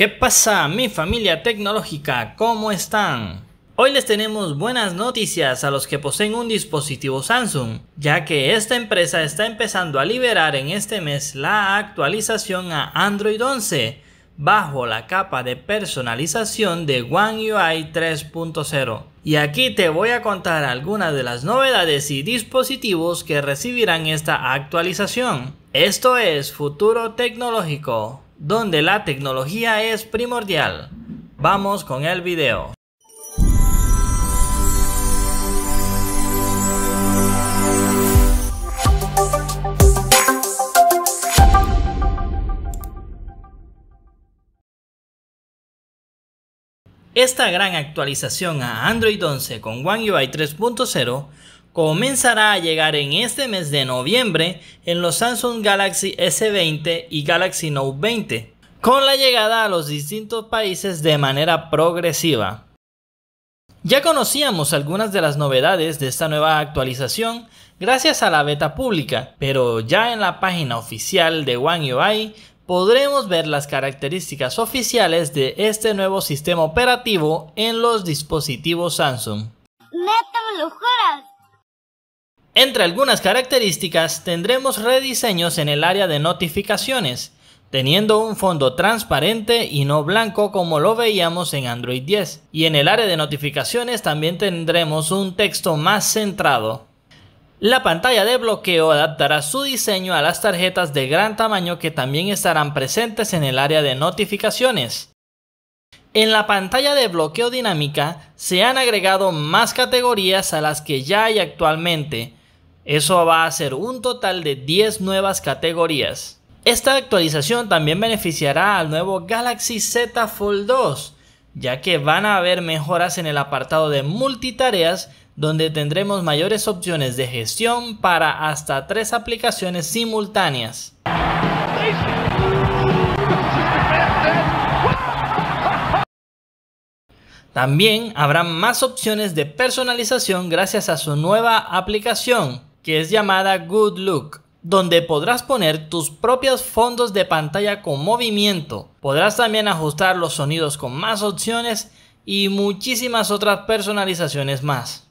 ¿Qué pasa mi familia tecnológica? ¿Cómo están? Hoy les tenemos buenas noticias a los que poseen un dispositivo Samsung, ya que esta empresa está empezando a liberar en este mes la actualización a Android 11 bajo la capa de personalización de One UI 3.0. Y aquí te voy a contar algunas de las novedades y dispositivos que recibirán esta actualización. Esto es Futuro Tecnológico donde la tecnología es primordial. Vamos con el video. Esta gran actualización a Android 11 con One UI 3.0 comenzará a llegar en este mes de noviembre en los Samsung Galaxy S20 y Galaxy Note 20, con la llegada a los distintos países de manera progresiva. Ya conocíamos algunas de las novedades de esta nueva actualización gracias a la beta pública, pero ya en la página oficial de One UI podremos ver las características oficiales de este nuevo sistema operativo en los dispositivos Samsung. Entre algunas características tendremos rediseños en el área de notificaciones, teniendo un fondo transparente y no blanco como lo veíamos en Android 10. Y en el área de notificaciones también tendremos un texto más centrado. La pantalla de bloqueo adaptará su diseño a las tarjetas de gran tamaño que también estarán presentes en el área de notificaciones. En la pantalla de bloqueo dinámica se han agregado más categorías a las que ya hay actualmente, eso va a ser un total de 10 nuevas categorías. Esta actualización también beneficiará al nuevo Galaxy Z Fold 2, ya que van a haber mejoras en el apartado de multitareas donde tendremos mayores opciones de gestión para hasta tres aplicaciones simultáneas. También habrá más opciones de personalización gracias a su nueva aplicación, que es llamada Good Look, donde podrás poner tus propios fondos de pantalla con movimiento, podrás también ajustar los sonidos con más opciones y muchísimas otras personalizaciones más.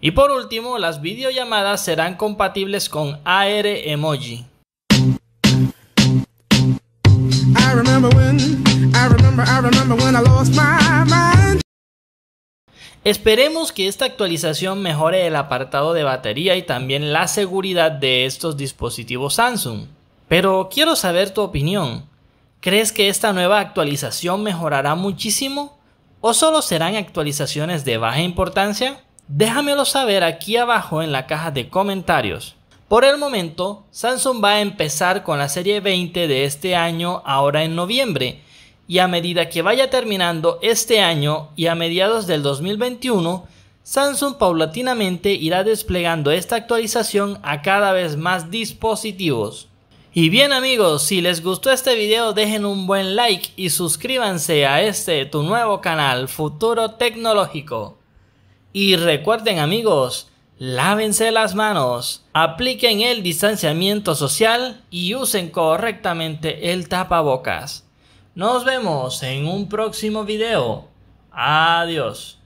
Y por último, las videollamadas serán compatibles con AR Emoji. Esperemos que esta actualización mejore el apartado de batería y también la seguridad de estos dispositivos Samsung. Pero quiero saber tu opinión. ¿Crees que esta nueva actualización mejorará muchísimo? ¿O solo serán actualizaciones de baja importancia? Déjamelo saber aquí abajo en la caja de comentarios. Por el momento, Samsung va a empezar con la serie 20 de este año ahora en noviembre y a medida que vaya terminando este año y a mediados del 2021, Samsung paulatinamente irá desplegando esta actualización a cada vez más dispositivos. Y bien amigos, si les gustó este video dejen un buen like y suscríbanse a este tu nuevo canal Futuro Tecnológico. Y recuerden amigos, lávense las manos, apliquen el distanciamiento social y usen correctamente el tapabocas. Nos vemos en un próximo video. Adiós.